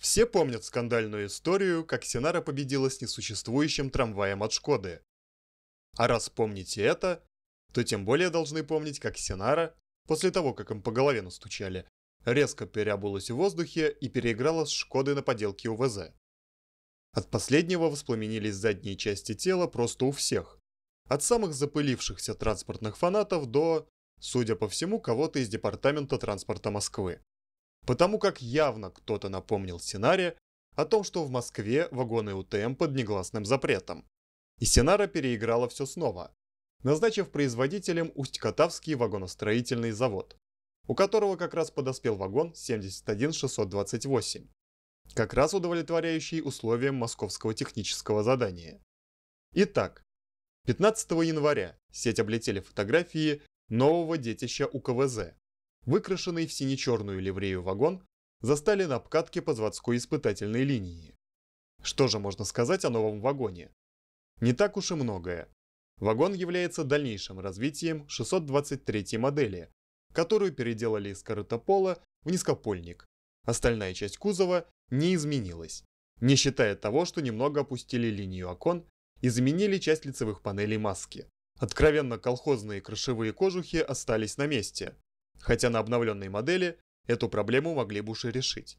Все помнят скандальную историю, как Синара победила с несуществующим трамваем от Шкоды. А раз помните это, то тем более должны помнить, как Синара, после того, как им по голове настучали, резко переобулась в воздухе и переиграла с Шкоды на поделке УВЗ. От последнего воспламенились задние части тела просто у всех. От самых запылившихся транспортных фанатов до, судя по всему, кого-то из департамента транспорта Москвы. Потому как явно кто-то напомнил Синаре о том, что в Москве вагоны УТМ под негласным запретом. И Синара переиграла все снова, назначив производителем Усть-Катавский вагоностроительный завод, у которого как раз подоспел вагон 71628, как раз удовлетворяющий условиям московского технического задания. Итак, 15 января сеть облетели фотографии нового детища УКВЗ. Выкрашенный в сине-черную ливрею вагон застали на обкатке по заводской испытательной линии. Что же можно сказать о новом вагоне? Не так уж и многое. Вагон является дальнейшим развитием 623 модели, которую переделали из корытопола в низкопольник Остальная часть кузова не изменилась, не считая того, что немного опустили линию окон и заменили часть лицевых панелей маски. Откровенно колхозные крышевые кожухи остались на месте, хотя на обновленной модели эту проблему могли бы уже решить.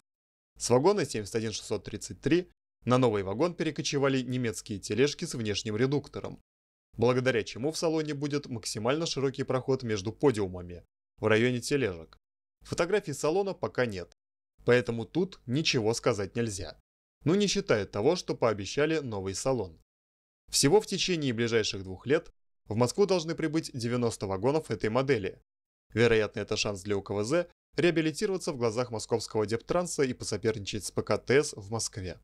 С вагона 71633 на новый вагон перекочевали немецкие тележки с внешним редуктором, благодаря чему в салоне будет максимально широкий проход между подиумами в районе тележек. Фотографий салона пока нет, поэтому тут ничего сказать нельзя. Ну не считая того, что пообещали новый салон. Всего в течение ближайших двух лет в Москву должны прибыть 90 вагонов этой модели. Вероятно, это шанс для УКВЗ реабилитироваться в глазах московского дептранса и посоперничать с ПКТС в Москве.